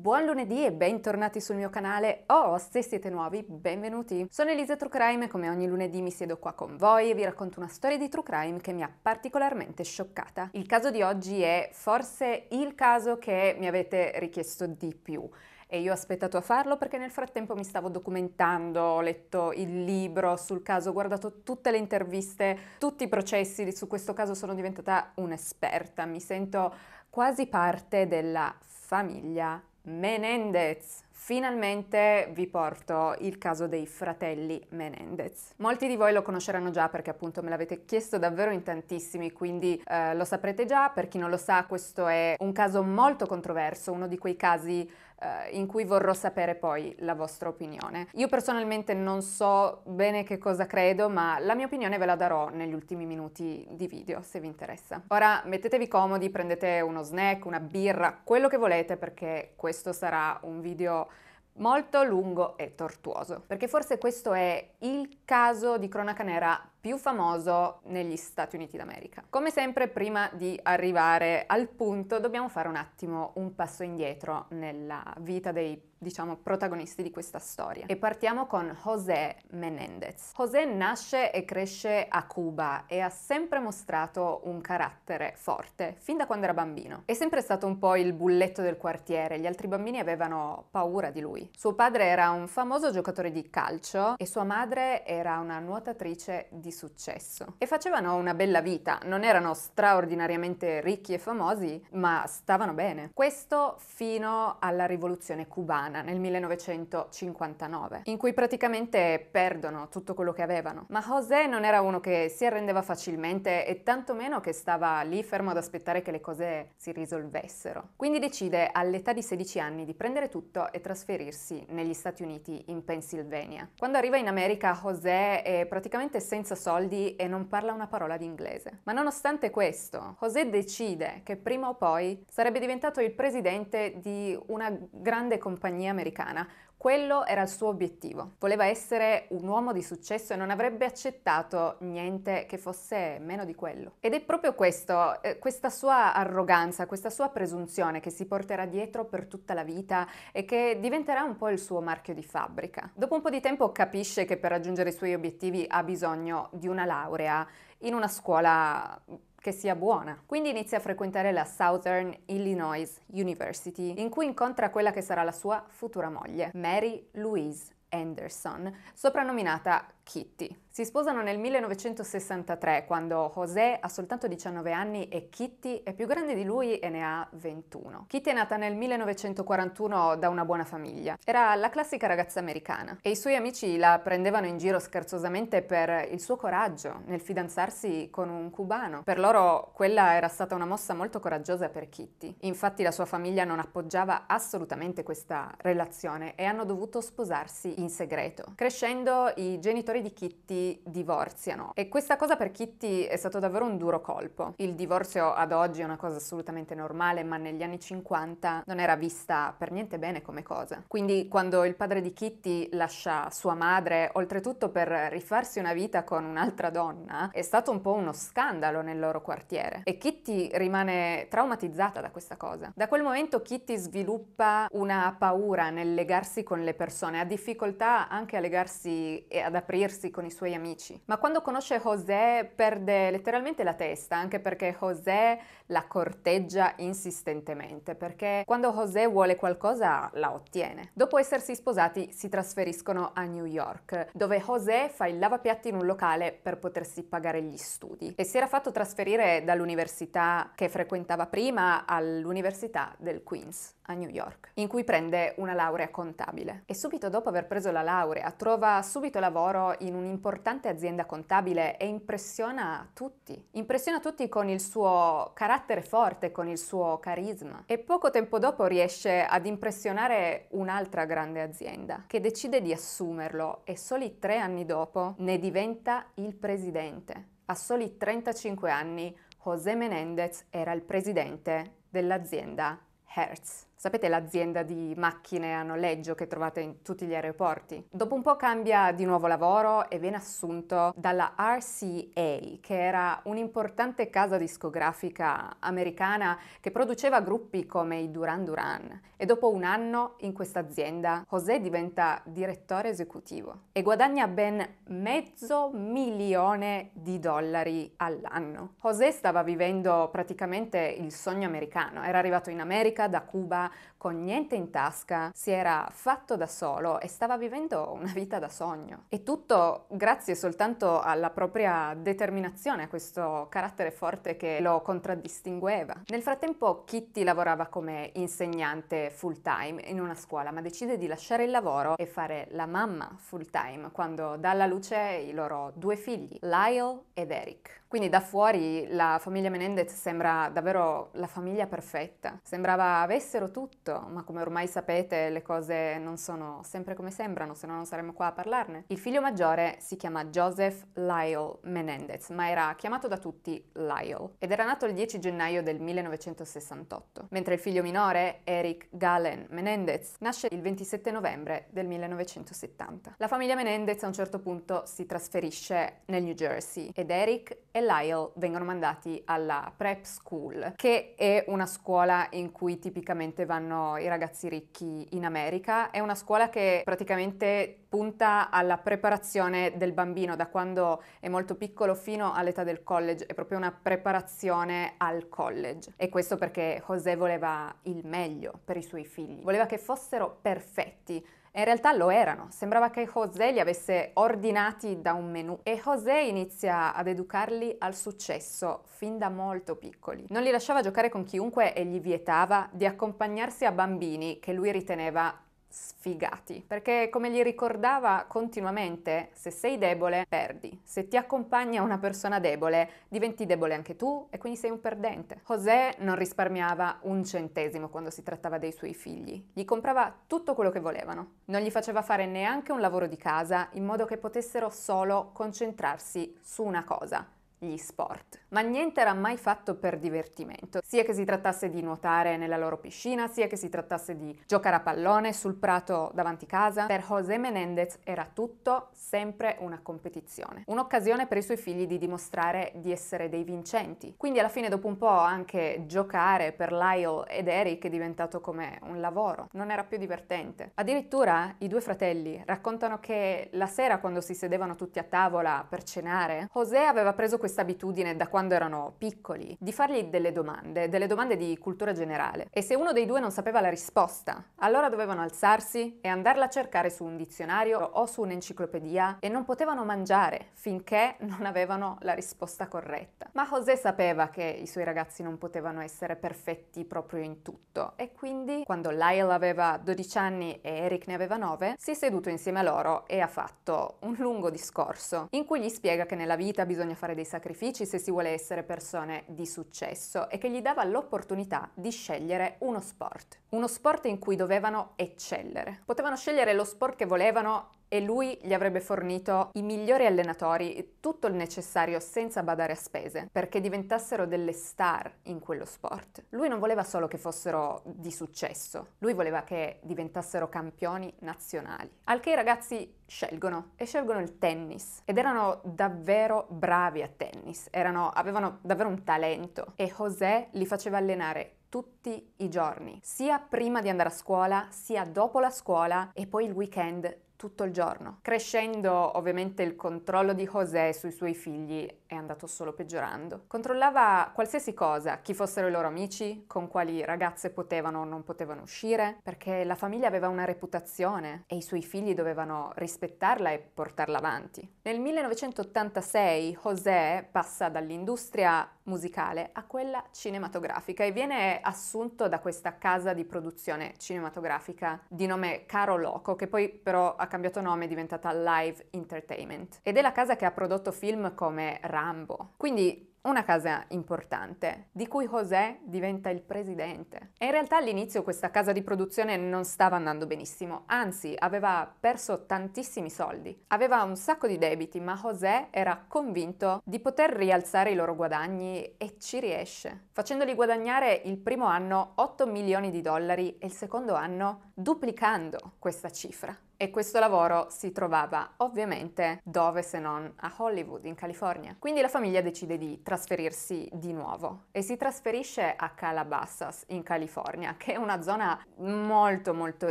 Buon lunedì e bentornati sul mio canale o oh, se siete nuovi, benvenuti! Sono Elisa True Crime e come ogni lunedì mi siedo qua con voi e vi racconto una storia di True Crime che mi ha particolarmente scioccata. Il caso di oggi è forse il caso che mi avete richiesto di più e io ho aspettato a farlo perché nel frattempo mi stavo documentando, ho letto il libro sul caso, ho guardato tutte le interviste, tutti i processi su questo caso sono diventata un'esperta, mi sento quasi parte della famiglia Menendez. Finalmente vi porto il caso dei fratelli Menendez. Molti di voi lo conosceranno già perché appunto me l'avete chiesto davvero in tantissimi, quindi eh, lo saprete già. Per chi non lo sa, questo è un caso molto controverso, uno di quei casi eh, in cui vorrò sapere poi la vostra opinione. Io personalmente non so bene che cosa credo, ma la mia opinione ve la darò negli ultimi minuti di video se vi interessa. Ora mettetevi comodi, prendete uno snack, una birra, quello che volete perché questo sarà un video molto lungo e tortuoso, perché forse questo è il caso di cronaca nera più famoso negli Stati Uniti d'America. Come sempre, prima di arrivare al punto, dobbiamo fare un attimo un passo indietro nella vita dei diciamo, protagonisti di questa storia. E partiamo con José Menéndez. José nasce e cresce a Cuba e ha sempre mostrato un carattere forte, fin da quando era bambino. È sempre stato un po' il bulletto del quartiere, gli altri bambini avevano paura di lui. Suo padre era un famoso giocatore di calcio e sua madre era una nuotatrice di di successo e facevano una bella vita, non erano straordinariamente ricchi e famosi, ma stavano bene. Questo fino alla rivoluzione cubana nel 1959, in cui praticamente perdono tutto quello che avevano. Ma José non era uno che si arrendeva facilmente e tantomeno che stava lì fermo ad aspettare che le cose si risolvessero. Quindi decide all'età di 16 anni di prendere tutto e trasferirsi negli Stati Uniti in Pennsylvania. Quando arriva in America José è praticamente senza soldi e non parla una parola di inglese. Ma nonostante questo, José decide che prima o poi sarebbe diventato il presidente di una grande compagnia americana, quello era il suo obiettivo. Voleva essere un uomo di successo e non avrebbe accettato niente che fosse meno di quello. Ed è proprio questo, eh, questa sua arroganza, questa sua presunzione che si porterà dietro per tutta la vita e che diventerà un po' il suo marchio di fabbrica. Dopo un po' di tempo capisce che per raggiungere i suoi obiettivi ha bisogno di una laurea in una scuola che sia buona. Quindi inizia a frequentare la Southern Illinois University, in cui incontra quella che sarà la sua futura moglie, Mary Louise Anderson, soprannominata Kitty. Si sposano nel 1963, quando José ha soltanto 19 anni e Kitty è più grande di lui e ne ha 21. Kitty è nata nel 1941 da una buona famiglia. Era la classica ragazza americana e i suoi amici la prendevano in giro scherzosamente per il suo coraggio nel fidanzarsi con un cubano. Per loro quella era stata una mossa molto coraggiosa per Kitty. Infatti la sua famiglia non appoggiava assolutamente questa relazione e hanno dovuto sposarsi in segreto. Crescendo i genitori di Kitty divorziano. E questa cosa per Kitty è stato davvero un duro colpo. Il divorzio ad oggi è una cosa assolutamente normale, ma negli anni 50 non era vista per niente bene come cosa. Quindi quando il padre di Kitty lascia sua madre, oltretutto per rifarsi una vita con un'altra donna, è stato un po' uno scandalo nel loro quartiere. E Kitty rimane traumatizzata da questa cosa. Da quel momento Kitty sviluppa una paura nel legarsi con le persone, ha difficoltà anche a legarsi e ad aprirsi con i suoi suoi amici. Ma quando conosce José perde letteralmente la testa, anche perché José la corteggia insistentemente, perché quando José vuole qualcosa la ottiene. Dopo essersi sposati si trasferiscono a New York, dove José fa il lavapiatti in un locale per potersi pagare gli studi e si era fatto trasferire dall'università che frequentava prima all'università del Queens a New York, in cui prende una laurea contabile. E subito dopo aver preso la laurea trova subito lavoro in un importante importante azienda contabile e impressiona tutti. Impressiona tutti con il suo carattere forte, con il suo carisma. E poco tempo dopo riesce ad impressionare un'altra grande azienda che decide di assumerlo e soli tre anni dopo ne diventa il presidente. A soli 35 anni José Menéndez era il presidente dell'azienda Hertz. Sapete l'azienda di macchine a noleggio che trovate in tutti gli aeroporti? Dopo un po' cambia di nuovo lavoro e viene assunto dalla RCA, che era un'importante casa discografica americana che produceva gruppi come i Duran Duran. E dopo un anno in questa azienda, José diventa direttore esecutivo e guadagna ben mezzo milione di dollari all'anno. José stava vivendo praticamente il sogno americano, era arrivato in America da Cuba con niente in tasca, si era fatto da solo e stava vivendo una vita da sogno. E tutto grazie soltanto alla propria determinazione, a questo carattere forte che lo contraddistingueva. Nel frattempo Kitty lavorava come insegnante full time in una scuola, ma decide di lasciare il lavoro e fare la mamma full time quando dà alla luce i loro due figli, Lyle ed Eric. Quindi da fuori la famiglia Menendez sembra davvero la famiglia perfetta. Sembrava avessero tutti tutto, ma come ormai sapete le cose non sono sempre come sembrano, se no non saremmo qua a parlarne. Il figlio maggiore si chiama Joseph Lyle Menendez, ma era chiamato da tutti Lyle ed era nato il 10 gennaio del 1968, mentre il figlio minore, Eric Galen Menendez, nasce il 27 novembre del 1970. La famiglia Menendez a un certo punto si trasferisce nel New Jersey ed Eric e Lyle vengono mandati alla prep school, che è una scuola in cui tipicamente vanno i ragazzi ricchi in America. È una scuola che praticamente punta alla preparazione del bambino da quando è molto piccolo fino all'età del college, è proprio una preparazione al college. E questo perché José voleva il meglio per i suoi figli, voleva che fossero perfetti in realtà lo erano, sembrava che José li avesse ordinati da un menù e José inizia ad educarli al successo fin da molto piccoli. Non li lasciava giocare con chiunque e gli vietava di accompagnarsi a bambini che lui riteneva sfigati, perché come gli ricordava continuamente, se sei debole perdi, se ti accompagna una persona debole diventi debole anche tu e quindi sei un perdente. José non risparmiava un centesimo quando si trattava dei suoi figli, gli comprava tutto quello che volevano, non gli faceva fare neanche un lavoro di casa in modo che potessero solo concentrarsi su una cosa, gli sport. Ma niente era mai fatto per divertimento, sia che si trattasse di nuotare nella loro piscina, sia che si trattasse di giocare a pallone sul prato davanti casa. Per José Menendez era tutto sempre una competizione, un'occasione per i suoi figli di dimostrare di essere dei vincenti. Quindi alla fine dopo un po' anche giocare per Lyle ed Eric è diventato come un lavoro, non era più divertente. Addirittura i due fratelli raccontano che la sera quando si sedevano tutti a tavola per cenare, José aveva preso questo questa abitudine da quando erano piccoli di fargli delle domande, delle domande di cultura generale. E se uno dei due non sapeva la risposta, allora dovevano alzarsi e andarla a cercare su un dizionario o su un'enciclopedia e non potevano mangiare finché non avevano la risposta corretta. Ma José sapeva che i suoi ragazzi non potevano essere perfetti proprio in tutto e quindi quando Lyle aveva 12 anni e Eric ne aveva 9, si è seduto insieme a loro e ha fatto un lungo discorso in cui gli spiega che nella vita bisogna fare dei sacrifici sacrifici se si vuole essere persone di successo e che gli dava l'opportunità di scegliere uno sport. Uno sport in cui dovevano eccellere. Potevano scegliere lo sport che volevano e lui gli avrebbe fornito i migliori allenatori, e tutto il necessario senza badare a spese, perché diventassero delle star in quello sport. Lui non voleva solo che fossero di successo, lui voleva che diventassero campioni nazionali. Al che i ragazzi scelgono e scelgono il tennis ed erano davvero bravi a tennis, erano, avevano davvero un talento e José li faceva allenare tutti i giorni, sia prima di andare a scuola, sia dopo la scuola e poi il weekend tutto il giorno. Crescendo, ovviamente, il controllo di José sui suoi figli è andato solo peggiorando. Controllava qualsiasi cosa, chi fossero i loro amici, con quali ragazze potevano o non potevano uscire, perché la famiglia aveva una reputazione e i suoi figli dovevano rispettarla e portarla avanti. Nel 1986 José passa dall'industria musicale a quella cinematografica e viene assunto da questa casa di produzione cinematografica di nome Caro Loco, che poi però ha cambiato nome, è diventata Live Entertainment. Ed è la casa che ha prodotto film come Rambo. Quindi una casa importante, di cui José diventa il presidente. E in realtà all'inizio questa casa di produzione non stava andando benissimo, anzi aveva perso tantissimi soldi. Aveva un sacco di debiti, ma José era convinto di poter rialzare i loro guadagni e ci riesce, facendoli guadagnare il primo anno 8 milioni di dollari e il secondo anno duplicando questa cifra. E questo lavoro si trovava ovviamente dove se non a Hollywood, in California. Quindi la famiglia decide di trasferirsi di nuovo e si trasferisce a Calabasas, in California, che è una zona molto molto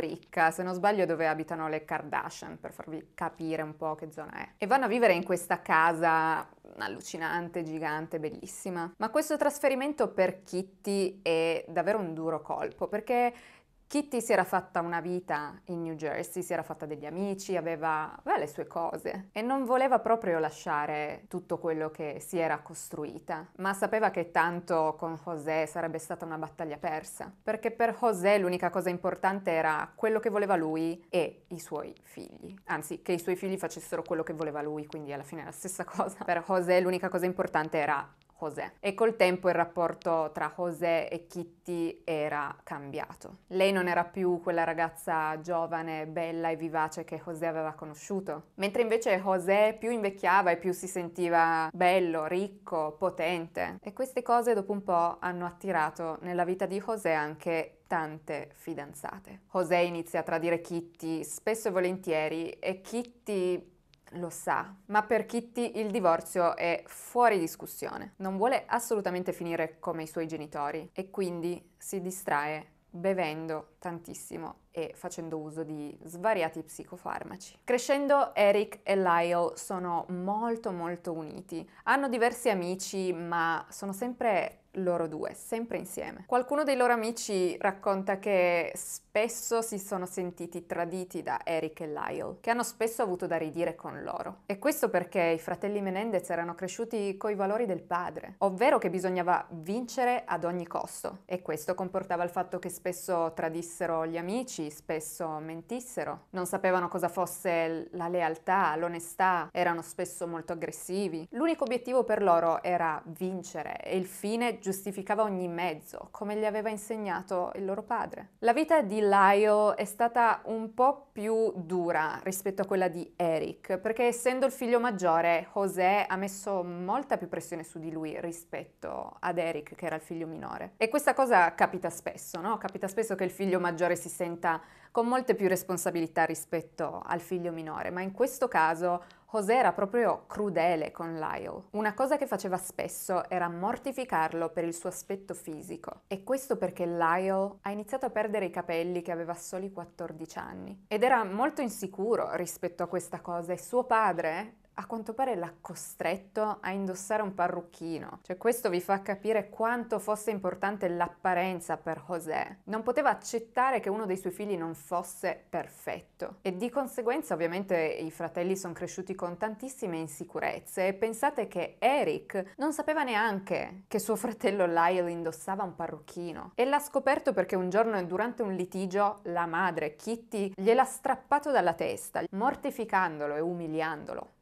ricca, se non sbaglio dove abitano le Kardashian, per farvi capire un po' che zona è. E vanno a vivere in questa casa allucinante, gigante, bellissima. Ma questo trasferimento per Kitty è davvero un duro colpo, perché Kitty si era fatta una vita in New Jersey, si era fatta degli amici, aveva beh, le sue cose e non voleva proprio lasciare tutto quello che si era costruita, ma sapeva che tanto con José sarebbe stata una battaglia persa, perché per José l'unica cosa importante era quello che voleva lui e i suoi figli, anzi che i suoi figli facessero quello che voleva lui, quindi alla fine è la stessa cosa. Per José l'unica cosa importante era José e col tempo il rapporto tra José e Kitty era cambiato. Lei non era più quella ragazza giovane, bella e vivace che José aveva conosciuto, mentre invece José più invecchiava e più si sentiva bello, ricco, potente e queste cose dopo un po' hanno attirato nella vita di José anche tante fidanzate. José inizia a tradire Kitty spesso e volentieri e Kitty lo sa, ma per Kitty il divorzio è fuori discussione. Non vuole assolutamente finire come i suoi genitori e quindi si distrae bevendo tantissimo e facendo uso di svariati psicofarmaci. Crescendo Eric e Lyle sono molto molto uniti. Hanno diversi amici, ma sono sempre loro due, sempre insieme. Qualcuno dei loro amici racconta che spesso si sono sentiti traditi da Eric e Lyle, che hanno spesso avuto da ridire con loro. E questo perché i fratelli Menendez erano cresciuti coi valori del padre, ovvero che bisognava vincere ad ogni costo. E questo comportava il fatto che spesso tradissero gli amici, spesso mentissero, non sapevano cosa fosse la lealtà, l'onestà, erano spesso molto aggressivi. L'unico obiettivo per loro era vincere e il fine giustificava ogni mezzo, come gli aveva insegnato il loro padre. La vita di Lyle è stata un po' più dura rispetto a quella di Eric, perché essendo il figlio maggiore, José ha messo molta più pressione su di lui rispetto ad Eric, che era il figlio minore. E questa cosa capita spesso, no? Capita spesso che il figlio maggiore si senta con molte più responsabilità rispetto al figlio minore, ma in questo caso José era proprio crudele con Lyle. Una cosa che faceva spesso era mortificarlo per il suo aspetto fisico. E questo perché Lyle ha iniziato a perdere i capelli che aveva soli 14 anni. Ed era molto insicuro rispetto a questa cosa e suo padre a quanto pare l'ha costretto a indossare un parrucchino. Cioè questo vi fa capire quanto fosse importante l'apparenza per José. Non poteva accettare che uno dei suoi figli non fosse perfetto e di conseguenza ovviamente i fratelli sono cresciuti con tantissime insicurezze e pensate che Eric non sapeva neanche che suo fratello Lyle indossava un parrucchino e l'ha scoperto perché un giorno durante un litigio la madre Kitty gliel'ha strappato dalla testa, mortificandolo e umiliandolo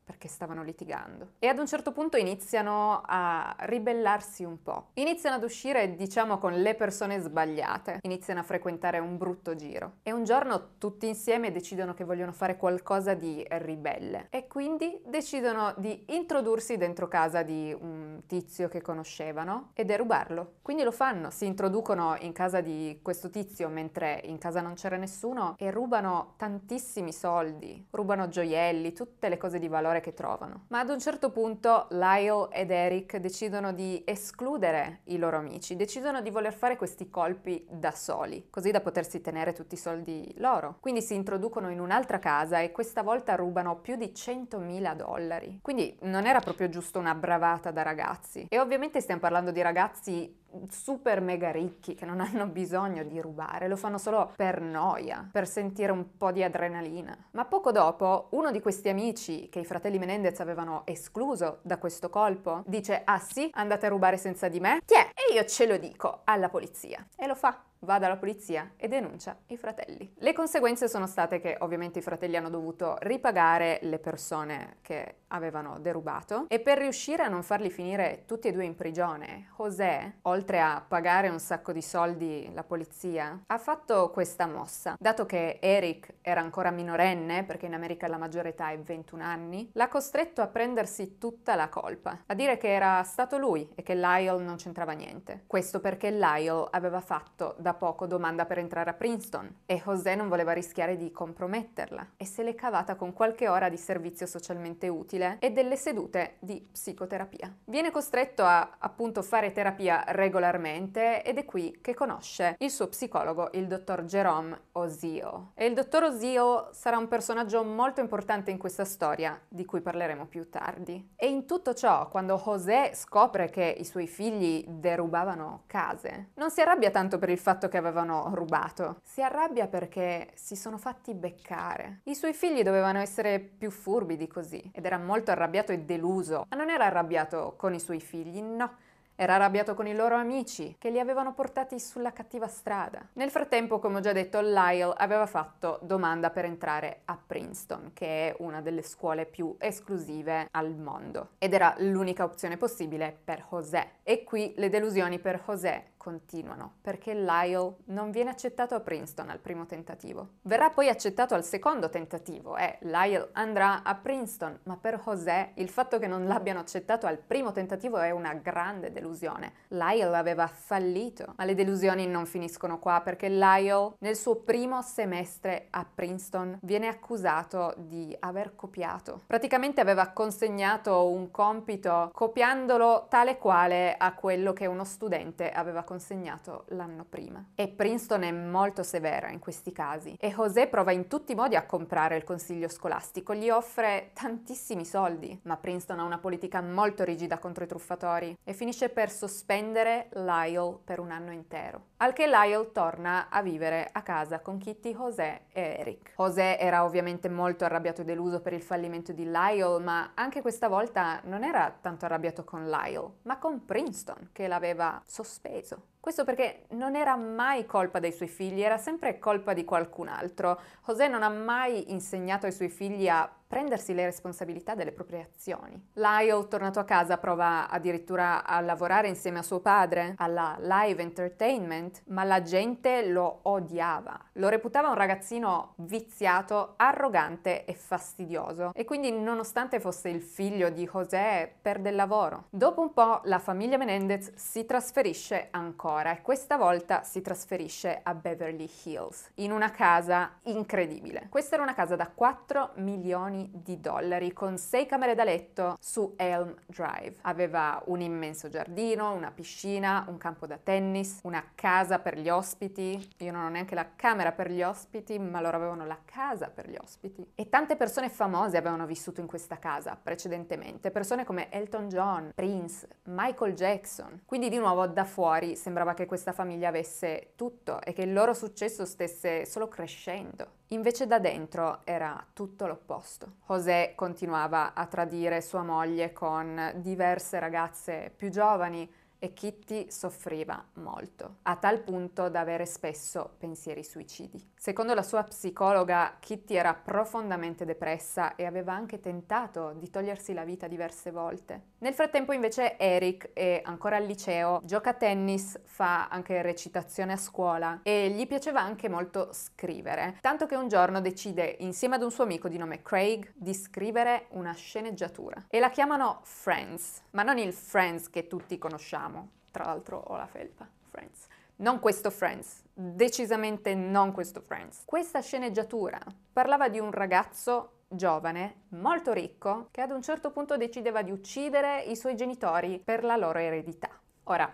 perché stavano litigando. E ad un certo punto iniziano a ribellarsi un po'. Iniziano ad uscire, diciamo, con le persone sbagliate, iniziano a frequentare un brutto giro. E un giorno tutti insieme decidono che vogliono fare qualcosa di ribelle e quindi decidono di introdursi dentro casa di un tizio che conoscevano e derubarlo. Quindi lo fanno, si introducono in casa di questo tizio mentre in casa non c'era nessuno e rubano tantissimi soldi, rubano gioielli, tutte le cose di valore migliore che trovano. Ma ad un certo punto Lyle ed Eric decidono di escludere i loro amici, decidono di voler fare questi colpi da soli, così da potersi tenere tutti i soldi loro. Quindi si introducono in un'altra casa e questa volta rubano più di 100.000 dollari. Quindi non era proprio giusto una bravata da ragazzi. E ovviamente stiamo parlando di ragazzi super mega ricchi che non hanno bisogno di rubare, lo fanno solo per noia, per sentire un po' di adrenalina. Ma poco dopo uno di questi amici che i fratelli Menendez avevano escluso da questo colpo dice "Ah sì, andate a rubare senza di me?". Chi è? e io ce lo dico alla polizia. E lo fa va dalla polizia e denuncia i fratelli. Le conseguenze sono state che ovviamente i fratelli hanno dovuto ripagare le persone che avevano derubato e per riuscire a non farli finire tutti e due in prigione, José, oltre a pagare un sacco di soldi la polizia, ha fatto questa mossa. Dato che Eric era ancora minorenne, perché in America la maggiore età è 21 anni, l'ha costretto a prendersi tutta la colpa, a dire che era stato lui e che Lyle non c'entrava niente. Questo perché Lyle aveva fatto da da poco domanda per entrare a Princeton e José non voleva rischiare di comprometterla e se l'è cavata con qualche ora di servizio socialmente utile e delle sedute di psicoterapia. Viene costretto a appunto fare terapia regolarmente ed è qui che conosce il suo psicologo, il dottor Jerome Ozio. E il dottor Ozio sarà un personaggio molto importante in questa storia, di cui parleremo più tardi. E in tutto ciò, quando José scopre che i suoi figli derubavano case, non si arrabbia tanto per il fatto fatto che avevano rubato. Si arrabbia perché si sono fatti beccare. I suoi figli dovevano essere più furbi di così ed era molto arrabbiato e deluso. Ma non era arrabbiato con i suoi figli, no. Era arrabbiato con i loro amici che li avevano portati sulla cattiva strada. Nel frattempo, come ho già detto, Lyle aveva fatto domanda per entrare a Princeton, che è una delle scuole più esclusive al mondo ed era l'unica opzione possibile per José. E qui le delusioni per José continuano perché Lyle non viene accettato a Princeton al primo tentativo. Verrà poi accettato al secondo tentativo e eh, Lyle andrà a Princeton, ma per José il fatto che non l'abbiano accettato al primo tentativo è una grande delusione. Lyle aveva fallito, ma le delusioni non finiscono qua perché Lyle nel suo primo semestre a Princeton viene accusato di aver copiato. Praticamente aveva consegnato un compito copiandolo tale quale a quello che uno studente aveva consegnato consegnato l'anno prima. E Princeton è molto severa in questi casi e José prova in tutti i modi a comprare il consiglio scolastico, gli offre tantissimi soldi, ma Princeton ha una politica molto rigida contro i truffatori e finisce per sospendere Lyle per un anno intero. Al che Lyle torna a vivere a casa con Kitty, José e Eric. José era ovviamente molto arrabbiato e deluso per il fallimento di Lyle, ma anche questa volta non era tanto arrabbiato con Lyle, ma con Princeton che l'aveva sospeso. 있어. Questo perché non era mai colpa dei suoi figli, era sempre colpa di qualcun altro. José non ha mai insegnato ai suoi figli a prendersi le responsabilità delle proprie azioni. Lyle, tornato a casa, prova addirittura a lavorare insieme a suo padre alla live entertainment, ma la gente lo odiava. Lo reputava un ragazzino viziato, arrogante e fastidioso. E quindi, nonostante fosse il figlio di José, perde il lavoro. Dopo un po', la famiglia Menendez si trasferisce ancora Eleonora e questa volta si trasferisce a Beverly Hills, in una casa incredibile. Questa era una casa da 4 milioni di dollari con 6 camere da letto su Elm Drive. Aveva un immenso giardino, una piscina, un campo da tennis, una casa per gli ospiti. Io non ho neanche la camera per gli ospiti, ma loro avevano la casa per gli ospiti. E tante persone famose avevano vissuto in questa casa precedentemente, persone come Elton John, Prince, Michael Jackson. Quindi di nuovo da fuori sembra sembrava che questa famiglia avesse tutto e che il loro successo stesse solo crescendo. Invece da dentro era tutto l'opposto. José continuava a tradire sua moglie con diverse ragazze più giovani, e Kitty soffriva molto, a tal punto da avere spesso pensieri suicidi. Secondo la sua psicologa, Kitty era profondamente depressa e aveva anche tentato di togliersi la vita diverse volte. Nel frattempo invece Eric è ancora al liceo, gioca a tennis, fa anche recitazione a scuola e gli piaceva anche molto scrivere, tanto che un giorno decide insieme ad un suo amico di nome Craig di scrivere una sceneggiatura e la chiamano Friends, ma non il Friends che tutti conosciamo amo. Tra l'altro ho la felpa, Friends. Non questo Friends, decisamente non questo Friends. Questa sceneggiatura parlava di un ragazzo giovane, molto ricco, che ad un certo punto decideva di uccidere i suoi genitori per la loro eredità. Ora,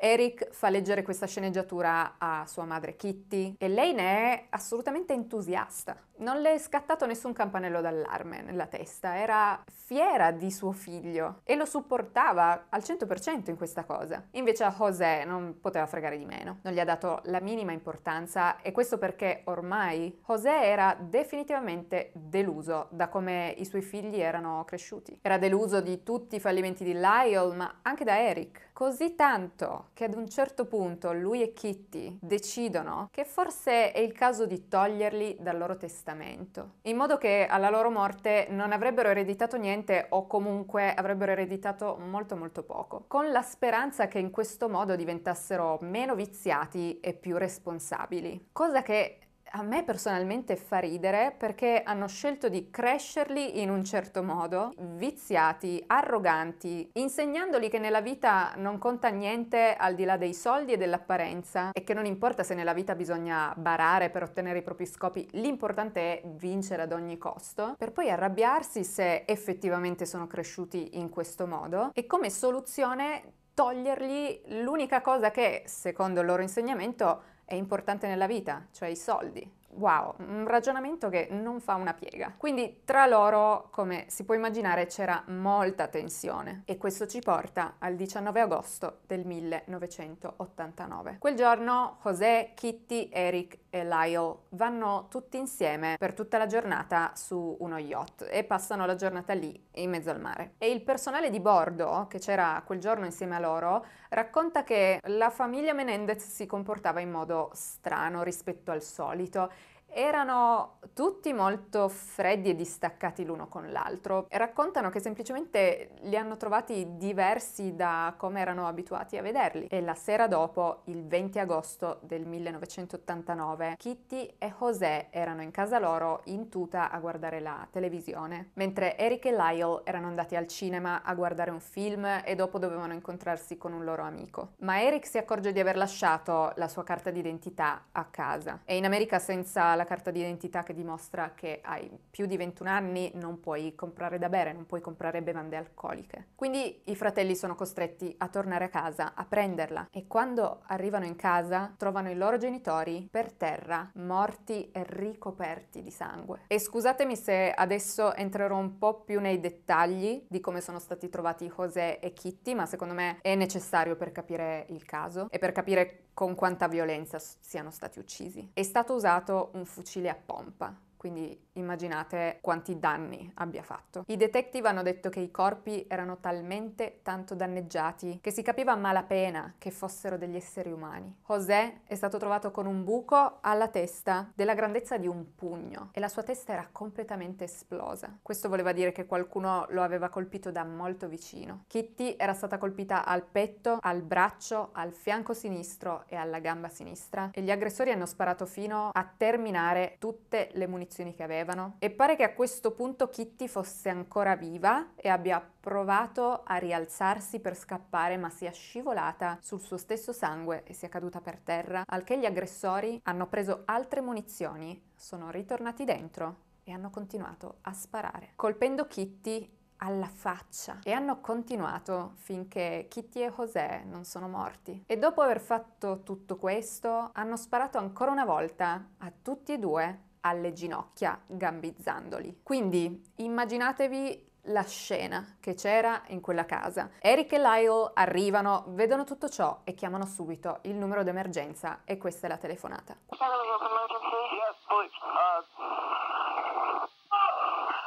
Eric fa leggere questa sceneggiatura a sua madre Kitty e lei ne è assolutamente entusiasta. Non le è scattato nessun campanello d'allarme nella testa, era fiera di suo figlio e lo supportava al 100% in questa cosa. Invece a José non poteva fregare di meno, non gli ha dato la minima importanza e questo perché ormai José era definitivamente deluso da come i suoi figli erano cresciuti. Era deluso di tutti i fallimenti di Lyle, ma anche da Eric. Così tanto che ad un certo punto lui e Kitty decidono che forse è il caso di toglierli dal loro testamento testamento, in modo che alla loro morte non avrebbero ereditato niente o comunque avrebbero ereditato molto molto poco, con la speranza che in questo modo diventassero meno viziati e più responsabili, cosa che a me personalmente fa ridere perché hanno scelto di crescerli in un certo modo, viziati, arroganti, insegnandoli che nella vita non conta niente al di là dei soldi e dell'apparenza e che non importa se nella vita bisogna barare per ottenere i propri scopi, l'importante è vincere ad ogni costo, per poi arrabbiarsi se effettivamente sono cresciuti in questo modo e come soluzione togliergli l'unica cosa che, secondo il loro insegnamento, è importante nella vita, cioè i soldi. Wow, un ragionamento che non fa una piega. Quindi tra loro, come si può immaginare, c'era molta tensione e questo ci porta al 19 agosto del 1989. Quel giorno José, Kitty, Eric e Lyle vanno tutti insieme per tutta la giornata su uno yacht e passano la giornata lì in mezzo al mare. E il personale di bordo che c'era quel giorno insieme a loro racconta che la famiglia Menendez si comportava in modo strano rispetto al solito erano tutti molto freddi e distaccati l'uno con l'altro. Raccontano che semplicemente li hanno trovati diversi da come erano abituati a vederli. E la sera dopo, il 20 agosto del 1989, Kitty e José erano in casa loro in tuta a guardare la televisione, mentre Eric e Lyle erano andati al cinema a guardare un film e dopo dovevano incontrarsi con un loro amico. Ma Eric si accorge di aver lasciato la sua carta d'identità a casa e in America senza la carta d'identità che dimostra che hai più di 21 anni, non puoi comprare da bere, non puoi comprare bevande alcoliche. Quindi i fratelli sono costretti a tornare a casa, a prenderla e quando arrivano in casa trovano i loro genitori per terra, morti e ricoperti di sangue. E scusatemi se adesso entrerò un po' più nei dettagli di come sono stati trovati José e Kitty, ma secondo me è necessario per capire il caso e per capire con quanta violenza siano stati uccisi. È stato usato un fucile a pompa, quindi immaginate quanti danni abbia fatto. I detective hanno detto che i corpi erano talmente tanto danneggiati che si capiva a malapena che fossero degli esseri umani. José è stato trovato con un buco alla testa della grandezza di un pugno e la sua testa era completamente esplosa. Questo voleva dire che qualcuno lo aveva colpito da molto vicino. Kitty era stata colpita al petto, al braccio, al fianco sinistro e alla gamba sinistra e gli aggressori hanno sparato fino a terminare tutte le munizioni che aveva esistevano e pare che a questo punto Kitty fosse ancora viva e abbia provato a rialzarsi per scappare ma sia scivolata sul suo stesso sangue e sia caduta per terra, al che gli aggressori hanno preso altre munizioni, sono ritornati dentro e hanno continuato a sparare, colpendo Kitty alla faccia e hanno continuato finché Kitty e José non sono morti. E dopo aver fatto tutto questo hanno sparato ancora una volta a tutti e due alle ginocchia gambizzandoli. Quindi immaginatevi la scena che c'era in quella casa. Eric e Lyle arrivano, vedono tutto ciò e chiamano subito il numero d'emergenza e questa è la telefonata.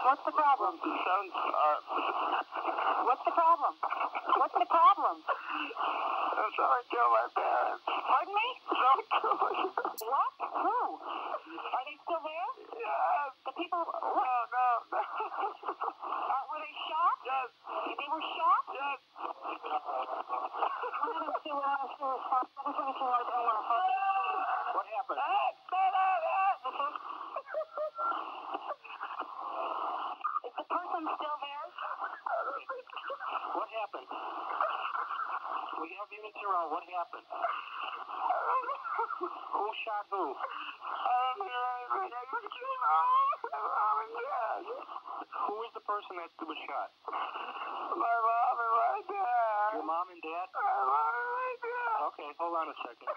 What's the problem? Sounds, uh, what's the problem? What's the problem? Someone killed my parents. Pardon me? Someone killed my parents. What? Who? still there? Yes. The people. Oh, no, no. no. uh, were they shocked? Yes. They were shocked? Yes. what happened? Is the person still there? What happened? We have you in What happened? who shot who? Who is the person that was shot? My mom and my dad. Your mom and dad? My mom and my dad. Okay, hold on a second.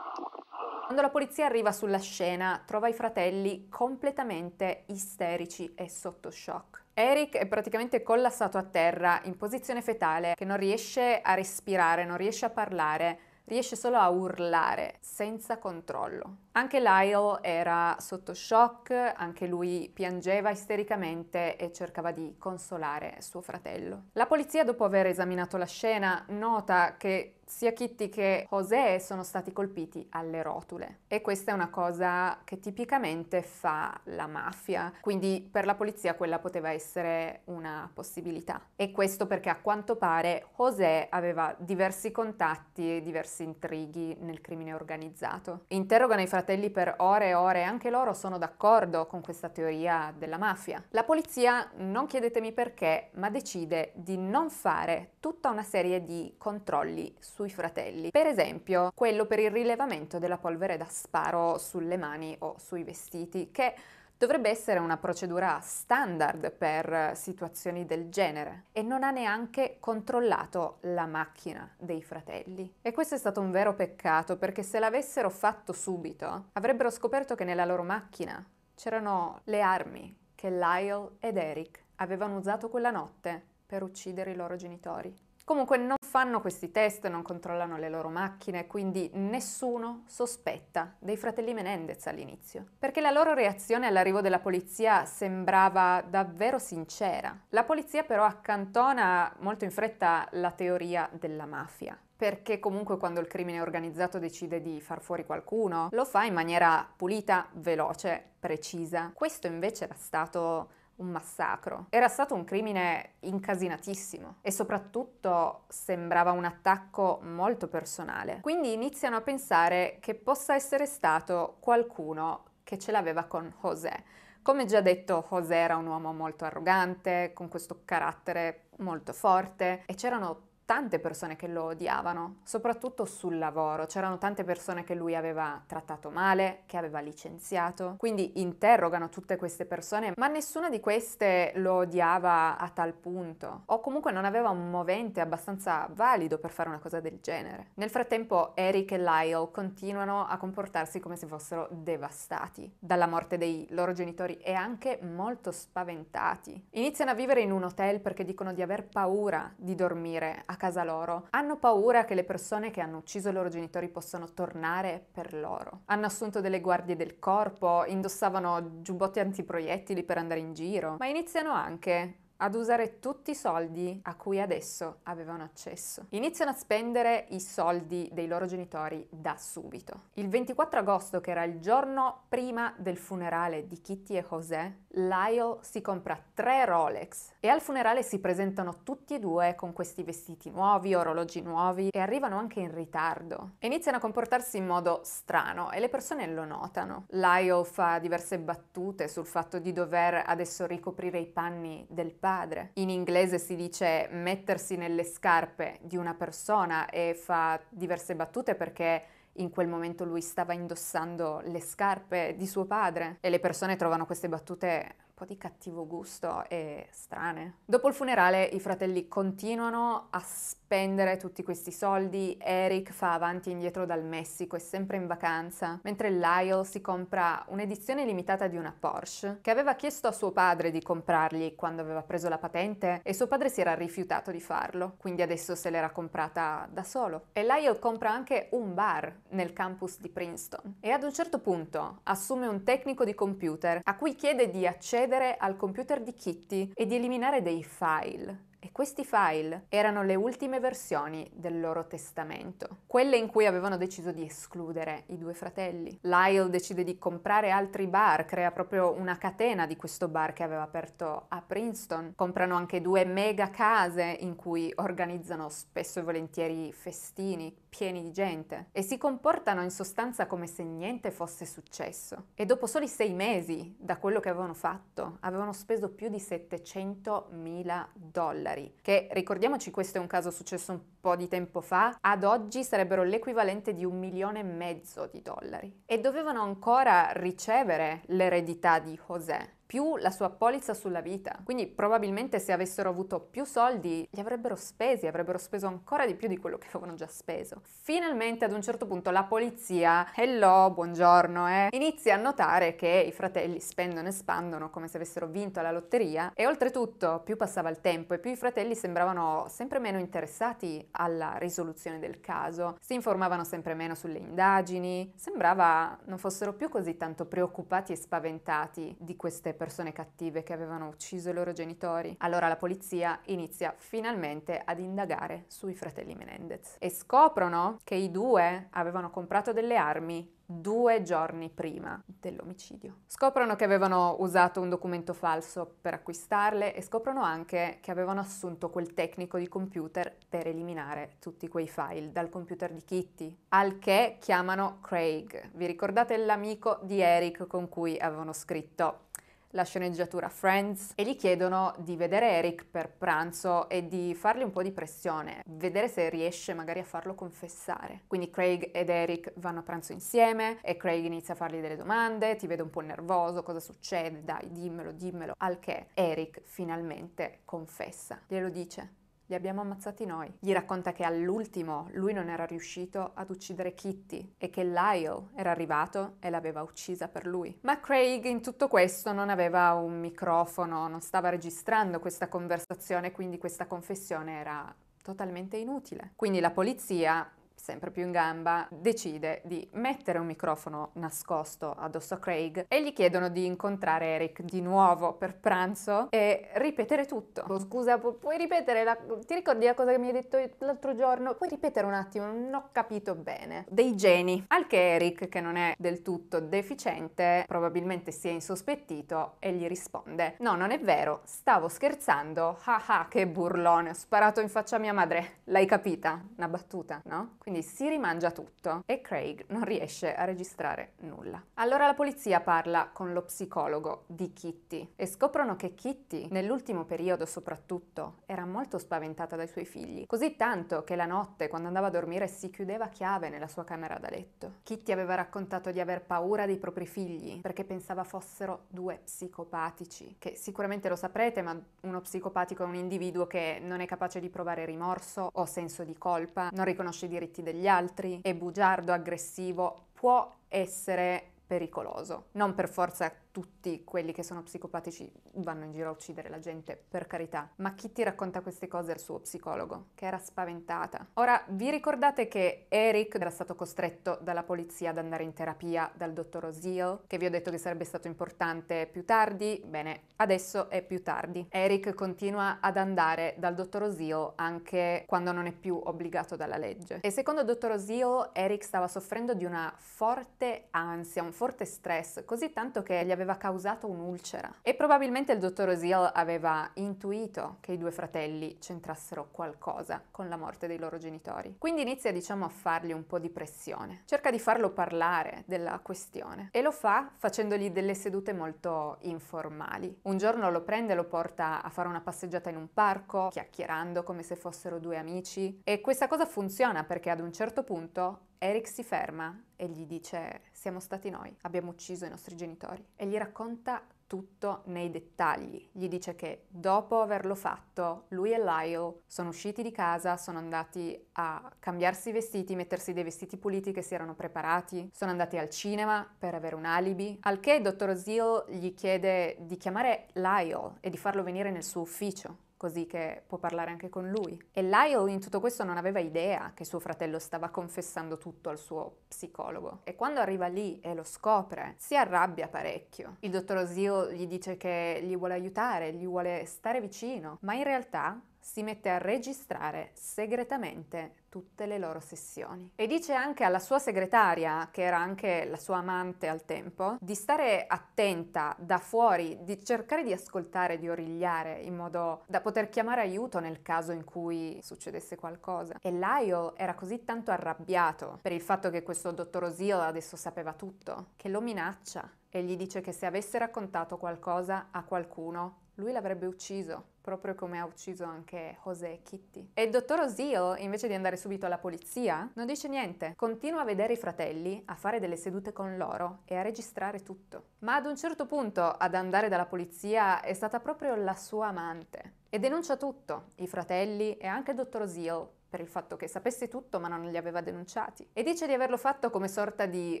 Quando la polizia arriva sulla scena, trova i fratelli completamente isterici e sotto shock. Eric è praticamente collassato a terra in posizione fetale, che non riesce a respirare, non riesce a parlare riesce solo a urlare senza controllo. Anche Lyle era sotto shock, anche lui piangeva istericamente e cercava di consolare suo fratello. La polizia, dopo aver esaminato la scena, nota che sia Kitty che José sono stati colpiti alle rotule e questa è una cosa che tipicamente fa la mafia, quindi per la polizia quella poteva essere una possibilità. E questo perché a quanto pare José aveva diversi contatti e diversi intrighi nel crimine organizzato. Interrogano i fratelli per ore e ore e anche loro sono d'accordo con questa teoria della mafia. La polizia, non chiedetemi perché, ma decide di non fare tutta una serie di controlli su sui fratelli. Per esempio, quello per il rilevamento della polvere da sparo sulle mani o sui vestiti, che dovrebbe essere una procedura standard per situazioni del genere e non ha neanche controllato la macchina dei fratelli. E questo è stato un vero peccato perché se l'avessero fatto subito avrebbero scoperto che nella loro macchina c'erano le armi che Lyle ed Eric avevano usato quella notte per uccidere i loro genitori. Comunque non fanno questi test, non controllano le loro macchine, quindi nessuno sospetta dei fratelli Menendez all'inizio, perché la loro reazione all'arrivo della polizia sembrava davvero sincera. La polizia però accantona molto in fretta la teoria della mafia perché comunque quando il crimine organizzato decide di far fuori qualcuno, lo fa in maniera pulita, veloce, precisa. Questo invece era stato un massacro. Era stato un crimine incasinatissimo e soprattutto sembrava un attacco molto personale. Quindi iniziano a pensare che possa essere stato qualcuno che ce l'aveva con José. Come già detto, José era un uomo molto arrogante, con questo carattere molto forte e c'erano tante persone che lo odiavano, soprattutto sul lavoro. C'erano tante persone che lui aveva trattato male, che aveva licenziato. Quindi interrogano tutte queste persone, ma nessuna di queste lo odiava a tal punto o comunque non aveva un movente abbastanza valido per fare una cosa del genere. Nel frattempo Eric e Lyle continuano a comportarsi come se fossero devastati dalla morte dei loro genitori e anche molto spaventati. Iniziano a vivere in un hotel perché dicono di aver paura di dormire a casa loro. Hanno paura che le persone che hanno ucciso i loro genitori possano tornare per loro. Hanno assunto delle guardie del corpo, indossavano giubbotti antiproiettili per andare in giro, ma iniziano anche ad usare tutti i soldi a cui adesso avevano accesso. Iniziano a spendere i soldi dei loro genitori da subito. Il 24 agosto, che era il giorno prima del funerale di Kitty e José, Lyle si compra tre Rolex e al funerale si presentano tutti e due con questi vestiti nuovi, orologi nuovi e arrivano anche in ritardo. iniziano a comportarsi in modo strano e le persone lo notano. Lyle fa diverse battute sul fatto di dover adesso ricoprire i panni del padre padre. In inglese si dice mettersi nelle scarpe di una persona e fa diverse battute perché in quel momento lui stava indossando le scarpe di suo padre e le persone trovano queste battute po' di cattivo gusto e strane. Dopo il funerale i fratelli continuano a spendere tutti questi soldi, Eric fa avanti e indietro dal Messico, è sempre in vacanza, mentre Lyle si compra un'edizione limitata di una Porsche che aveva chiesto a suo padre di comprargli quando aveva preso la patente e suo padre si era rifiutato di farlo, quindi adesso se l'era comprata da solo. E Lyle compra anche un bar nel campus di Princeton e ad un certo punto assume un tecnico di computer a cui chiede di accedere accedere al computer di Kitty e di eliminare dei file. E questi file erano le ultime versioni del loro testamento, quelle in cui avevano deciso di escludere i due fratelli. Lyle decide di comprare altri bar, crea proprio una catena di questo bar che aveva aperto a Princeton. Comprano anche due mega case in cui organizzano spesso e volentieri festini pieni di gente e si comportano in sostanza come se niente fosse successo. E dopo soli sei mesi da quello che avevano fatto, avevano speso più di 700.000 dollari dollari, che ricordiamoci questo è un caso successo un po' di tempo fa, ad oggi sarebbero l'equivalente di un milione e mezzo di dollari. E dovevano ancora ricevere l'eredità di José, più la sua polizza sulla vita. Quindi probabilmente se avessero avuto più soldi li avrebbero spesi, avrebbero speso ancora di più di quello che avevano già speso. Finalmente ad un certo punto la polizia, hello, buongiorno, eh, inizia a notare che i fratelli spendono e spandono come se avessero vinto alla lotteria e oltretutto più passava il tempo e più i fratelli sembravano sempre meno interessati alla risoluzione del caso, si informavano sempre meno sulle indagini, sembrava non fossero più così tanto preoccupati e spaventati di queste persone persone cattive che avevano ucciso i loro genitori. Allora la polizia inizia finalmente ad indagare sui fratelli Menendez e scoprono che i due avevano comprato delle armi due giorni prima dell'omicidio. Scoprono che avevano usato un documento falso per acquistarle e scoprono anche che avevano assunto quel tecnico di computer per eliminare tutti quei file dal computer di Kitty, al che chiamano Craig. Vi ricordate l'amico di Eric con cui avevano scritto la sceneggiatura Friends e gli chiedono di vedere Eric per pranzo e di fargli un po' di pressione, vedere se riesce magari a farlo confessare. Quindi Craig ed Eric vanno a pranzo insieme e Craig inizia a fargli delle domande, ti vedo un po' nervoso, cosa succede? Dai, dimmelo, dimmelo. Al che Eric finalmente confessa, glielo dice li abbiamo ammazzati noi. Gli racconta che all'ultimo lui non era riuscito ad uccidere Kitty e che Lyle era arrivato e l'aveva uccisa per lui. Ma Craig in tutto questo non aveva un microfono, non stava registrando questa conversazione, quindi questa confessione era totalmente inutile. Quindi la polizia sempre più in gamba, decide di mettere un microfono nascosto addosso a Craig e gli chiedono di incontrare Eric di nuovo per pranzo e ripetere tutto. Oh, scusa, pu- puoi ripetere la... ti ricordi la cosa che mi hai detto l'altro giorno? Puoi ripetere un attimo, non ho capito bene. Dei geni. Al che Eric, che non è del tutto deficiente, probabilmente si è insospettito e gli risponde: "No, non è vero, stavo scherzando. Ah ah, che burlone, ho sparato in faccia a mia madre. L'hai capita? Una battuta, no?" Quindi quindi si rimangia tutto e Craig non riesce a registrare nulla. Allora la polizia parla con lo psicologo di Kitty e scoprono che Kitty, nell'ultimo periodo soprattutto, era molto spaventata dai suoi figli, così tanto che la notte, quando andava a dormire, si chiudeva a chiave nella sua camera da letto. Kitty aveva raccontato di aver paura dei propri figli perché pensava fossero due psicopatici, che sicuramente lo saprete, ma uno psicopatico è un individuo che non è capace di provare rimorso o senso di colpa, non riconosce i diritti confronti degli altri e bugiardo aggressivo può essere pericoloso. Non per forza tutti quelli che sono psicopatici vanno in giro a uccidere la gente, per carità, ma chi ti racconta queste cose è il suo psicologo, che era spaventata. Ora, vi ricordate che Eric era stato costretto dalla polizia ad andare in terapia dal dottor O'Seal, che vi ho detto che sarebbe stato importante più tardi? Bene, adesso è più tardi. Eric continua ad andare dal dottor O'Seal anche quando non è più obbligato dalla legge. E secondo il dottor O'Seal, Eric stava soffrendo di una forte ansia, un forte stress, così tanto che gli aveva aveva causato un'ulcera e probabilmente il dottor O'Seal aveva intuito che i due fratelli c'entrassero qualcosa con la morte dei loro genitori. Quindi inizia diciamo a fargli un po' di pressione, cerca di farlo parlare della questione e lo fa facendogli delle sedute molto informali. Un giorno lo prende e lo porta a fare una passeggiata in un parco, chiacchierando come se fossero due amici e questa cosa funziona perché ad un certo punto Eric si ferma e gli dice siamo stati noi, abbiamo ucciso i nostri genitori e gli racconta tutto nei dettagli. Gli dice che dopo averlo fatto, lui e Lyle sono usciti di casa, sono andati a cambiarsi i vestiti, mettersi dei vestiti puliti che si erano preparati, sono andati al cinema per avere un alibi, al che il dottor Zeal gli chiede di chiamare Lyle e di farlo venire nel suo ufficio così che può parlare anche con lui. E Lyle in tutto questo non aveva idea che suo fratello stava confessando tutto al suo psicologo. E quando arriva lì e lo scopre, si arrabbia parecchio. Il dottor Osio gli dice che gli vuole aiutare, gli vuole stare vicino, ma in realtà si mette a registrare segretamente tutte le loro sessioni. E dice anche alla sua segretaria, che era anche la sua amante al tempo, di stare attenta da fuori, di cercare di ascoltare, di origliare in modo da poter chiamare aiuto nel caso in cui succedesse qualcosa. E Lyle era così tanto arrabbiato per il fatto che questo dottor Ozio adesso sapeva tutto, che lo minaccia e gli dice che se avesse raccontato qualcosa a qualcuno lui l'avrebbe ucciso, proprio come ha ucciso anche José e Kitty. E il dottor Ozio, invece di andare subito alla polizia, non dice niente, continua a vedere i fratelli, a fare delle sedute con loro e a registrare tutto. Ma ad un certo punto ad andare dalla polizia è stata proprio la sua amante. E denuncia tutto, i fratelli e anche il dottor Ozio, per il fatto che sapesse tutto ma non li aveva denunciati. E dice di averlo fatto come sorta di